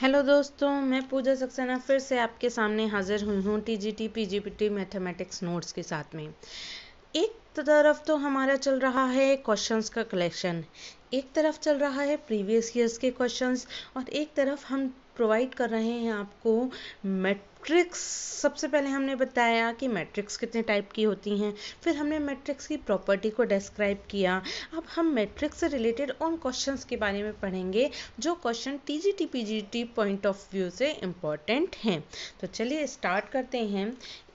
hello दोस्तों मैं पूजा सक्सेना फिर से आपके सामने हाजिर हुई हूँ T G T P G P T mathematics notes के साथ में एक तरफ तो हमारा चल रहा है क्वेश्चंस का कलेक्शन एक तरफ चल रहा है प्रीवियस ईयर्स के क्वेश्चंस और एक तरफ हम प्रोवाइड कर रहे हैं आपको मैट्रिक्स सबसे पहले हमने बताया कि मैट्रिक्स कितने टाइप की होती हैं फिर हमने मैट्रिक्स की प्रॉपर्टी को डिस्क्राइब किया अब हम मैट्रिक्स से रिलेटेड उन क्वेश्चंस के बारे में पढ़ेंगे जो question TGT PGT point of view से इम्पॉर्टेंट हैं तो चलिए स्टार्ट करते हैं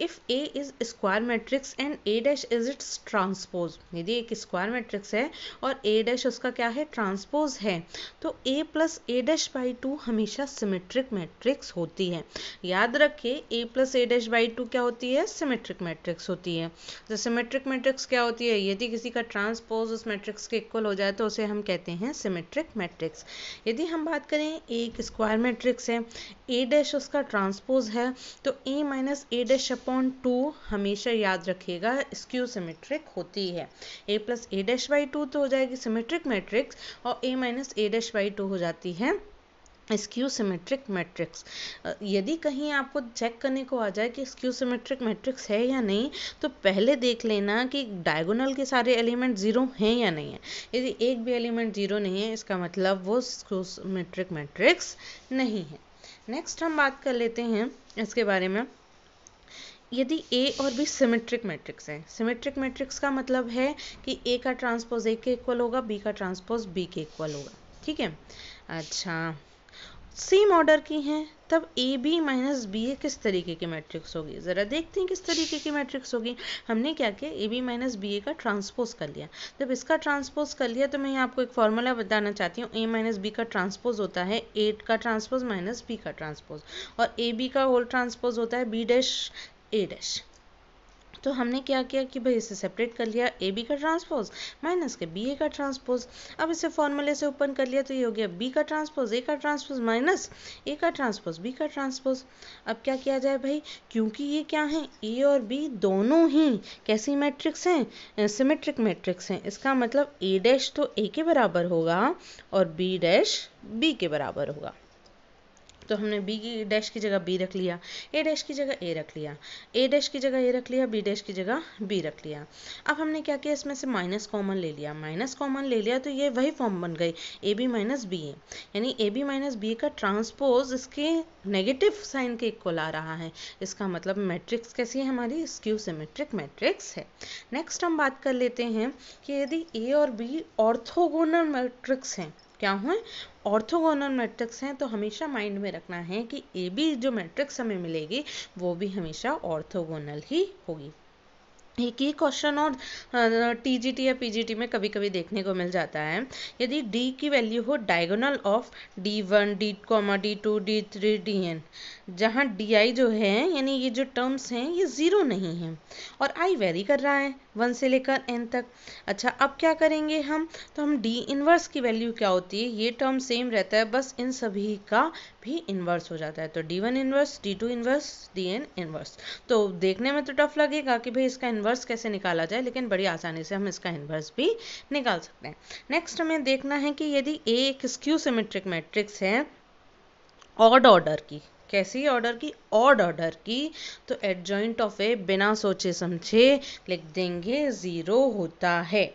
if A is square matrix and A dash is its transpose यदि एक स्क्वायर मैट्रिक्स है और ए डैश उसका क्या है ट्रांसपोज है तो A plus A dash by two हमेशा सिम सिमेट्रिक मैट्रिक्स होती है याद रखिए A plus A dash by two क्या होती है सिमेट्रिक मैट्रिक्स होती है तो सिमेट्रिक मैट्रिक्स क्या होती है यदि किसी का ट्रांसपोज उस मैट्रिक्स के इक्वल हो जाए तो उसे हम कहते हैं सिमेट्रिक मैट्रिक्स यदि हम बात करें एक स्क्वायर मैट्रिक्स है ए डैश उसका ट्रांसपोज है तो A minus A dash upon two हमेशा याद रखिएगा स्क्यू सिमेट्रिक होती है A plus A dash by two तो हो जाएगी सिमेट्रिक मैट्रिक्स और A minus A dash by two हो जाती है स्क्यू सिमेट्रिक मैट्रिक्स यदि कहीं आपको चेक करने को आ जाए कि स्क्यू सिमेट्रिक मैट्रिक्स है या नहीं तो पहले देख लेना कि डायगोनल के सारे एलिमेंट ज़ीरो हैं या नहीं है यदि एक भी एलिमेंट ज़ीरो नहीं है इसका मतलब वो स्क्यू सिमेट्रिक मैट्रिक्स नहीं है नेक्स्ट हम बात कर लेते हैं इसके बारे में यदि ए और बी सिमेट्रिक मैट्रिक्स हैं सिमेट्रिक मैट्रिक्स का मतलब है कि ए का ट्रांसपोज ए के इक्वल होगा बी का ट्रांसपोज बी के इक्वल होगा ठीक है अच्छा सेम ऑर्डर की हैं तब A B minus B A किस तरीके की मैट्रिक्स होगी ज़रा देखते हैं किस तरीके की मैट्रिक्स होगी हमने क्या किया A B minus B A का ट्रांसपोज कर लिया जब इसका ट्रांसपोज कर लिया तो मैं आपको एक फॉर्मूला बताना चाहती हूँ ए माइनस बी का ट्रांसपोज होता है ए का ट्रांसपोज माइनस बी का ट्रांसपोज और ए बी का होल ट्रांसपोज होता है बी डैश ए डैश तो हमने क्या किया कि भाई इसे सेपरेट कर लिया ए बी का ट्रांसपोज माइनस के बी ए का ट्रांसपोज अब इसे फॉर्मूले से ओपन कर लिया तो ये हो गया बी का ट्रांसपोज ए का ट्रांसपोज माइनस ए का ट्रांसपोज बी का ट्रांसपोज अब क्या किया जाए भाई क्योंकि ये क्या है ए और बी दोनों ही कैसी मैट्रिक्स हैं सिमेट्रिक मैट्रिक्स हैं इसका मतलब ए डैश तो ए के बराबर होगा और बी डैश बी के बराबर होगा तो हमने बी की डैश की जगह बी रख लिया ए डैश की जगह ए रख लिया ए डैश की जगह ए रख लिया बी डैश की जगह बी रख लिया अब हमने क्या किया इसमें से माइनस कॉमन ले लिया माइनस कॉमन ले लिया तो ये वही फॉर्म बन गई A B minus B A यानी ए बी माइनस बी का ट्रांसपोज इसके नेगेटिव साइन के इक्वल आ रहा है इसका मतलब मैट्रिक्स कैसी है हमारी स्क्यू सिमेट्रिक मैट्रिक्स है नेक्स्ट हम बात कर लेते हैं कि यदि ए और बी ऑर्थोगोनल मैट्रिक्स हैं क्या हुए ऑर्थोगोनल मैट्रिक्स हैं तो हमेशा माइंड में रखना है कि ए बी जो मैट्रिक्स हमें मिलेगी वो भी हमेशा ऑर्थोगोनल ही होगी एक ही क्वेश्चन और टी जी टी या पी जी टी में कभी कभी देखने को मिल जाता है यदि डी की वैल्यू हो diagonal of D one D comma D two D three D N जहाँ डी आई जो है यानी ये जो टर्म्स हैं ये ज़ीरो नहीं है और आई वेरी कर रहा है वन से लेकर एन तक अच्छा अब क्या करेंगे हम तो हम डी इन्वर्स की वैल्यू क्या होती है ये टर्म सेम रहता है बस इन सभी का भी इन्वर्स हो जाता है तो D one inverse D two inverse D N inverse तो देखने में तो टफ लगेगा कि भाई इसका इन्वर्स कैसे निकाला जाए लेकिन बड़ी आसानी से हम इसका इन्वर्स भी निकाल सकते हैं नेक्स्ट हमें देखना है कि यदि ए एक स्क्यू सिमेट्रिक मैट्रिक्स है ऑड ऑर्डर की कैसी ऑर्डर की ऑड ऑर्डर की तो एडजॉइंट ऑफ ए बिना सोचे समझे लिख देंगे ज़ीरो होता है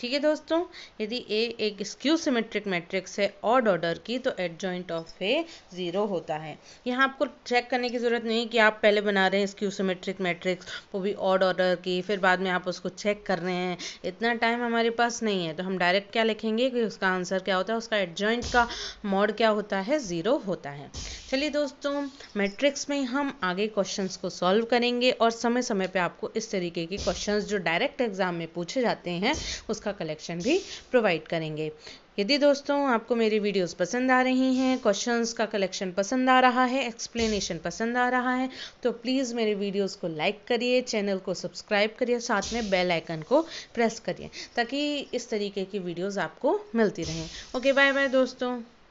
ठीक है दोस्तों यदि ए एक स्क्यू सिमेट्रिक मैट्रिक्स है ऑड ऑर्डर की तो adjoint of A zero होता है यहाँ आपको चेक करने की ज़रूरत नहीं कि आप पहले बना रहे हैं स्क्यू सिमेट्रिक मैट्रिक्स वो भी ऑड ऑर्डर की फिर बाद में आप उसको चेक कर रहे हैं इतना टाइम हमारे पास नहीं है तो हम डायरेक्ट क्या लिखेंगे कि उसका आंसर क्या होता है उसका जॉइंट का मॉड क्या होता है ज़ीरो होता है चलिए दोस्तों मैट्रिक्स में हम आगे क्वेश्चंस को सॉल्व करेंगे और समय समय पे आपको इस तरीके के क्वेश्चंस जो डायरेक्ट एग्जाम में पूछे जाते हैं उसका का कलेक्शन भी प्रोवाइड करेंगे यदि दोस्तों आपको मेरी वीडियोस पसंद आ रही हैं क्वेश्चंस का कलेक्शन पसंद आ रहा है एक्सप्लेनेशन पसंद आ रहा है तो प्लीज़ मेरे वीडियोस को लाइक करिए चैनल को सब्सक्राइब करिए साथ में बेल आइकन को प्रेस करिए ताकि इस तरीके की वीडियोस आपको मिलती रहें ओके बाय बाय दोस्तों